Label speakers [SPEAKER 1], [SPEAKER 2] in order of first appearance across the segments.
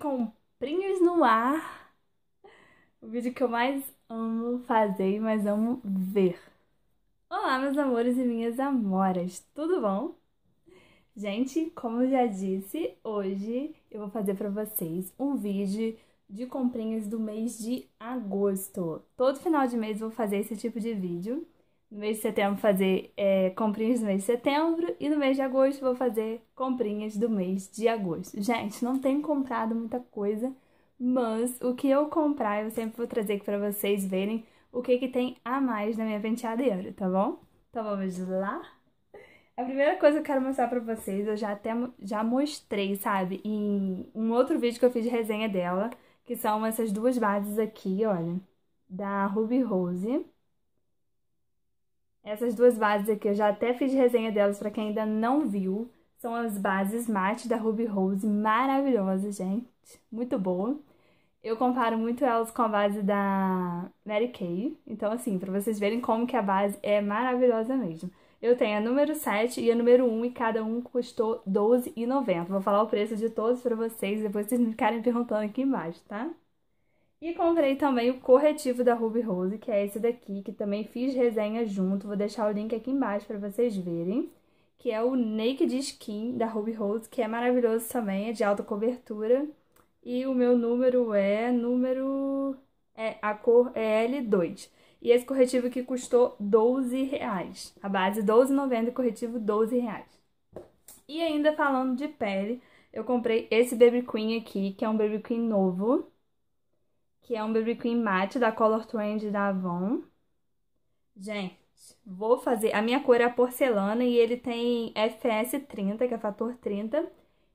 [SPEAKER 1] comprinhas no ar. O vídeo que eu mais amo fazer e mais amo ver. Olá, meus amores e minhas amoras, tudo bom? Gente, como eu já disse, hoje eu vou fazer para vocês um vídeo de comprinhas do mês de agosto. Todo final de mês eu vou fazer esse tipo de vídeo. No mês de setembro fazer é, comprinhas do mês de setembro e no mês de agosto vou fazer comprinhas do mês de agosto. Gente, não tenho comprado muita coisa, mas o que eu comprar eu sempre vou trazer aqui para vocês verem o que que tem a mais na minha penteadeira, tá bom? Então vamos lá? A primeira coisa que eu quero mostrar pra vocês, eu já até já mostrei, sabe? Em um outro vídeo que eu fiz de resenha dela, que são essas duas bases aqui, olha, da Ruby Rose. Essas duas bases aqui, eu já até fiz resenha delas pra quem ainda não viu. São as bases matte da Ruby Rose, maravilhosas, gente. Muito boa. Eu comparo muito elas com a base da Mary Kay. Então, assim, pra vocês verem como que a base é maravilhosa mesmo. Eu tenho a número 7 e a número 1 e cada um custou R$12,90. Vou falar o preço de todos para vocês, depois vocês ficarem perguntando aqui embaixo, tá? E comprei também o corretivo da Ruby Rose, que é esse daqui, que também fiz resenha junto. Vou deixar o link aqui embaixo para vocês verem. Que é o Naked Skin da Ruby Rose, que é maravilhoso também, é de alta cobertura. E o meu número é número... É, a cor é L2. E esse corretivo que custou 12 reais. A base 12,90 e corretivo 12 reais. E ainda falando de pele, eu comprei esse Baby Queen aqui, que é um Baby Queen novo. Que é um Baby Queen matte da Color Trend da Avon. Gente, vou fazer... A minha cor é porcelana e ele tem FS30, que é fator 30.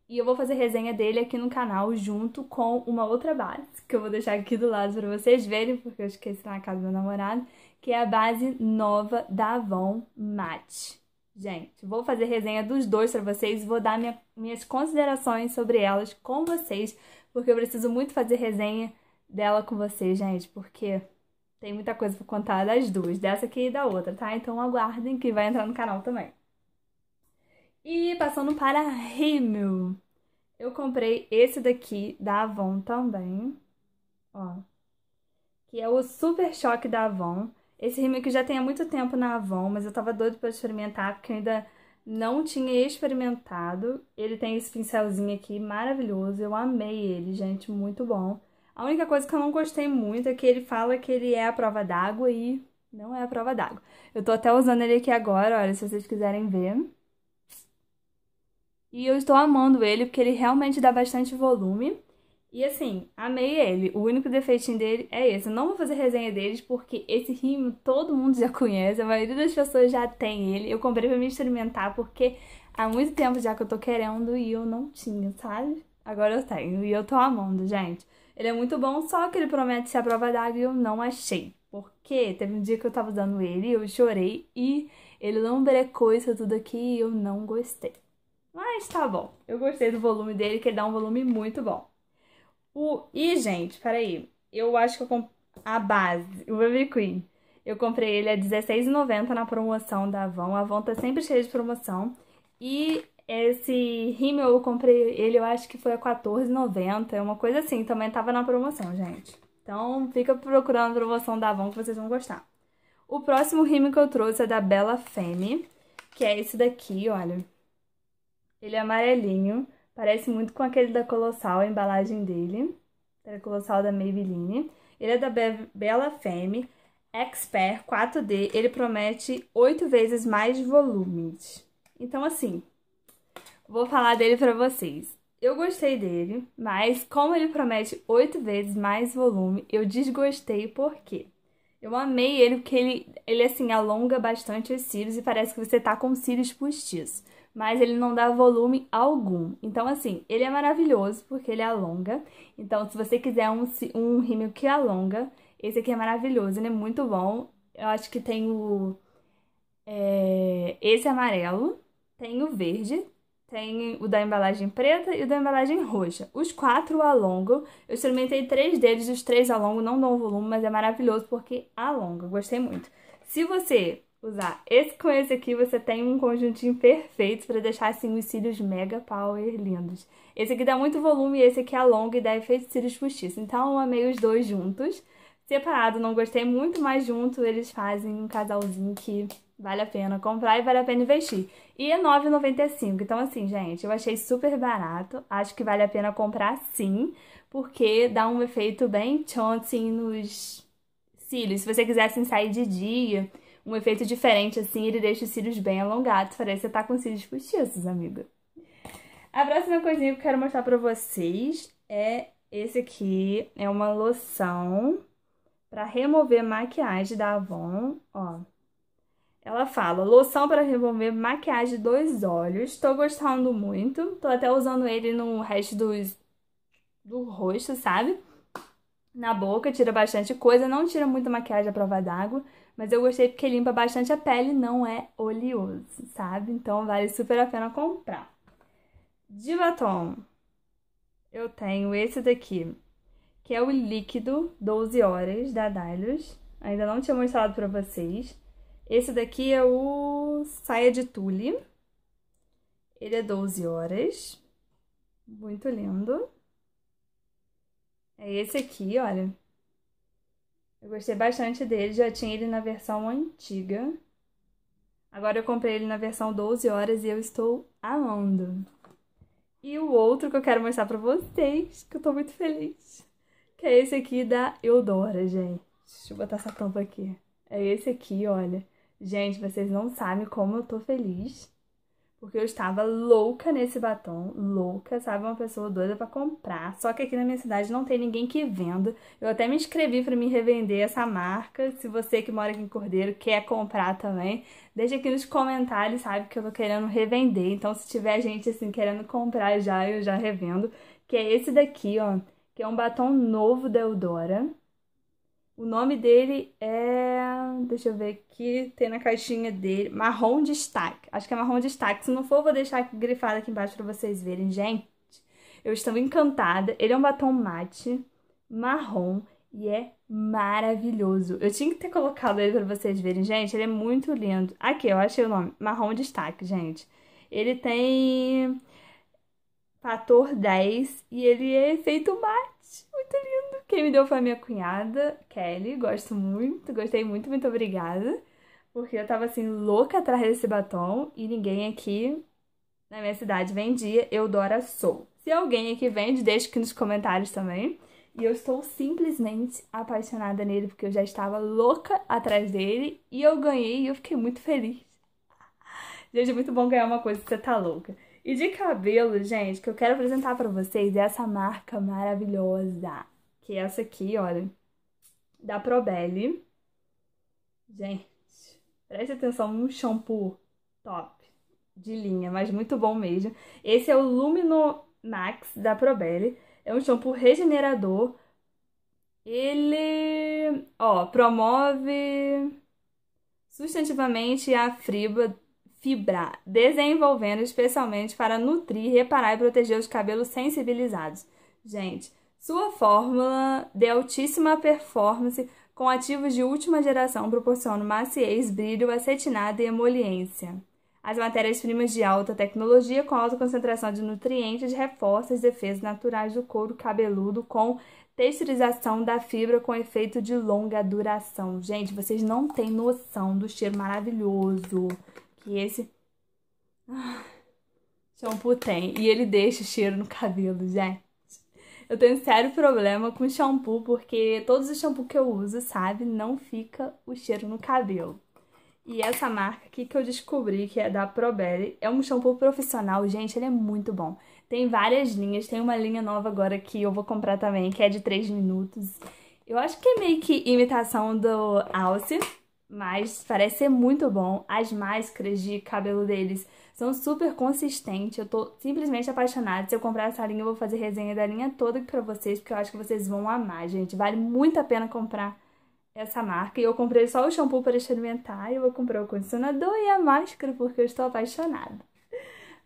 [SPEAKER 1] E eu vou fazer resenha dele aqui no canal junto com uma outra base, que eu vou deixar aqui do lado para vocês verem, porque eu esqueci na casa do meu namorado, que é a base nova da Avon Matte. Gente, vou fazer resenha dos dois para vocês, vou dar minha, minhas considerações sobre elas com vocês, porque eu preciso muito fazer resenha dela com vocês, gente, porque tem muita coisa para contar das duas, dessa aqui e da outra, tá? Então aguardem que vai entrar no canal também. E passando para rímel. Eu comprei esse daqui da Avon também, ó. Que é o Super Choque da Avon. Esse rímel que já tem há muito tempo na Avon, mas eu tava doido para experimentar, porque eu ainda não tinha experimentado. Ele tem esse pincelzinho aqui maravilhoso, eu amei ele, gente, muito bom. A única coisa que eu não gostei muito é que ele fala que ele é a prova d'água e não é a prova d'água. Eu tô até usando ele aqui agora, olha, se vocês quiserem ver. E eu estou amando ele porque ele realmente dá bastante volume. E assim, amei ele. O único defeitinho dele é esse. Eu não vou fazer resenha deles porque esse rímel todo mundo já conhece, a maioria das pessoas já tem ele. Eu comprei para me experimentar porque há muito tempo já que eu tô querendo e eu não tinha, sabe? Agora eu tenho e eu tô amando, gente. Ele é muito bom, só que ele promete ser a prova d'água e eu não achei. Porque teve um dia que eu tava usando ele, eu chorei e ele não brecou isso tudo aqui e eu não gostei. Mas tá bom. Eu gostei do volume dele, que ele dá um volume muito bom. O... E, gente, peraí. Eu acho que eu comprei a base, o Baby Queen. Eu comprei ele a R$16,90 na promoção da Avon. A Avon tá sempre cheia de promoção. E esse rímel eu comprei ele, eu acho que foi a R$14,90. É uma coisa assim, também tava na promoção, gente. Então fica procurando a promoção da Avon que vocês vão gostar. O próximo rímel que eu trouxe é da Bella Femme, que é esse daqui, olha. Ele é amarelinho, parece muito com aquele da Colossal, a embalagem dele. Da Colossal da Maybelline. Ele é da Be Bella Femme, Expert 4D. Ele promete 8 vezes mais volumes. Então, assim, vou falar dele pra vocês. Eu gostei dele, mas como ele promete 8 vezes mais volume, eu desgostei porque eu amei ele porque ele, ele assim alonga bastante os cílios e parece que você tá com cílios postiços mas ele não dá volume algum. Então, assim, ele é maravilhoso porque ele alonga. Então, se você quiser um, um rímel que alonga, esse aqui é maravilhoso, ele é muito bom. Eu acho que tem o... É, esse amarelo, tem o verde, tem o da embalagem preta e o da embalagem roxa. Os quatro alongam. Eu experimentei três deles, os três alongam, não dão volume, mas é maravilhoso porque alonga. Gostei muito. Se você usar esse com esse aqui, você tem um conjuntinho perfeito para deixar assim os cílios mega power lindos. Esse aqui dá muito volume e esse aqui alonga é e dá efeito cílios postiços. Então eu amei os dois juntos. Separado, não gostei muito, mas junto eles fazem um casalzinho que vale a pena comprar e vale a pena investir. E é R$ 9,95. Então assim, gente, eu achei super barato. Acho que vale a pena comprar sim, porque dá um efeito bem chontin nos cílios. Se você quiser assim, sair de dia um efeito diferente, assim, ele deixa os cílios bem alongados. Parece que você tá com cílios postiços, amiga. A próxima coisinha que eu quero mostrar pra vocês é esse aqui. É uma loção pra remover maquiagem da Avon, ó. Ela fala, loção para remover maquiagem dos olhos. Tô gostando muito. Tô até usando ele no resto dos, do rosto, sabe? Na boca, tira bastante coisa. Não tira muita maquiagem à prova d'água. Mas eu gostei porque limpa bastante a pele, não é oleoso, sabe? Então vale super a pena comprar. De batom, eu tenho esse daqui, que é o líquido 12 horas da Dylos. Ainda não tinha mostrado pra vocês. Esse daqui é o saia de tule. Ele é 12 horas. Muito lindo. É esse aqui, olha. Eu gostei bastante dele, já tinha ele na versão antiga. Agora eu comprei ele na versão 12 horas e eu estou amando. E o outro que eu quero mostrar pra vocês, que eu tô muito feliz, que é esse aqui da Eudora, gente. Deixa eu botar essa tampa aqui. É esse aqui, olha. Gente, vocês não sabem como eu tô feliz. Porque eu estava louca nesse batom, louca, sabe? Uma pessoa doida para comprar. Só que aqui na minha cidade não tem ninguém que venda. Eu até me inscrevi para me revender essa marca. Se você que mora aqui em Cordeiro quer comprar também, deixa aqui nos comentários, sabe? Que eu tô querendo revender. Então, se tiver gente assim querendo comprar já, eu já revendo. Que é esse daqui, ó. Que é um batom novo da Eudora. O nome dele é. Deixa eu ver aqui, tem na caixinha dele. Marrom Destaque. Acho que é Marrom Destaque. Se não for, vou deixar aqui, grifado aqui embaixo pra vocês verem. Gente, eu estou encantada. Ele é um batom mate, marrom e é maravilhoso. Eu tinha que ter colocado ele pra vocês verem. Gente, ele é muito lindo. Aqui, eu achei o nome. Marrom Destaque, gente. Ele tem fator 10 e ele é efeito mate. Muito lindo. Quem me deu foi a minha cunhada, Kelly. Gosto muito, gostei muito, muito obrigada. Porque eu tava assim, louca atrás desse batom e ninguém aqui na minha cidade vendia. Eu dora Sou. Se alguém aqui vende, deixa aqui nos comentários também. E eu estou simplesmente apaixonada nele, porque eu já estava louca atrás dele e eu ganhei e eu fiquei muito feliz. Gente, é muito bom ganhar uma coisa que você tá louca. E de cabelo, gente, que eu quero apresentar para vocês é essa marca maravilhosa. Que é essa aqui, olha. Da Probelli. Gente, preste atenção, um shampoo top. De linha, mas muito bom mesmo. Esse é o Lumino Max da Probelli. É um shampoo regenerador. Ele, ó, promove substantivamente a fibra, fibra, desenvolvendo especialmente para nutrir, reparar e proteger os cabelos sensibilizados. Gente, sua fórmula de altíssima performance com ativos de última geração proporciona maciez, brilho, acetinado e emoliência. As matérias-primas de alta tecnologia com alta concentração de nutrientes reforçam as defesas naturais do couro cabeludo com texturização da fibra com efeito de longa duração. Gente, vocês não têm noção do cheiro maravilhoso e esse shampoo tem. E ele deixa o cheiro no cabelo, gente. Eu tenho sério problema com shampoo, porque todos os shampoos que eu uso, sabe, não fica o cheiro no cabelo. E essa marca aqui que eu descobri, que é da Probelly, é um shampoo profissional, gente, ele é muito bom. Tem várias linhas, tem uma linha nova agora que eu vou comprar também, que é de 3 minutos. Eu acho que é meio que imitação do Alce, mas parece ser muito bom. As máscaras de cabelo deles são super consistentes. Eu tô simplesmente apaixonada. Se eu comprar essa linha, eu vou fazer resenha da linha toda pra vocês, porque eu acho que vocês vão amar, gente. Vale muito a pena comprar essa marca. E eu comprei só o shampoo para experimentar, e eu vou comprar o condicionador e a máscara, porque eu estou apaixonada.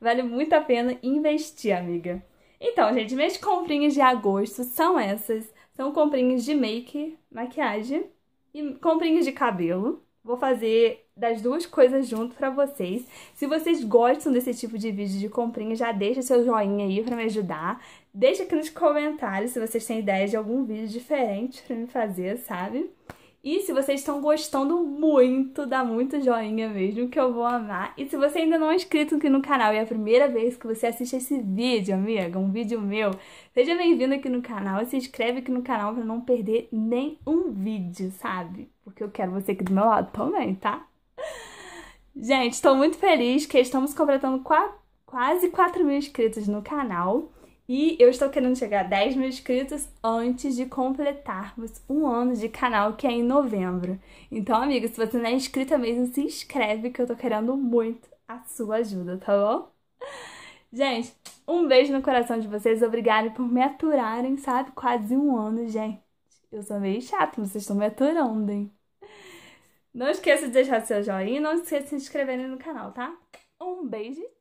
[SPEAKER 1] Vale muito a pena investir, amiga. Então, gente, minhas comprinhas de agosto são essas. São comprinhas de make, maquiagem e comprinhos de cabelo. Vou fazer das duas coisas junto para vocês. Se vocês gostam desse tipo de vídeo de comprinha, já deixa seu joinha aí para me ajudar. Deixa aqui nos comentários se vocês têm ideias de algum vídeo diferente para me fazer, sabe? E se vocês estão gostando muito, dá muito joinha mesmo, que eu vou amar. E se você ainda não é inscrito aqui no canal e é a primeira vez que você assiste esse vídeo, amiga, um vídeo meu, seja bem-vindo aqui no canal e se inscreve aqui no canal para não perder nenhum vídeo, sabe? Porque eu quero você aqui do meu lado também, tá? Gente, estou muito feliz que estamos completando quase 4 mil inscritos no canal. E eu estou querendo chegar a 10 mil inscritos antes de completarmos um ano de canal, que é em novembro. Então, amiga, se você não é inscrita mesmo, se inscreve, que eu tô querendo muito a sua ajuda, tá bom? Gente, um beijo no coração de vocês. Obrigada por me aturarem, sabe? Quase um ano, gente. Eu sou meio chata, vocês estão me aturando, hein? Não esqueça de deixar seu joinha e não esqueça de se inscrever no canal, tá? Um beijo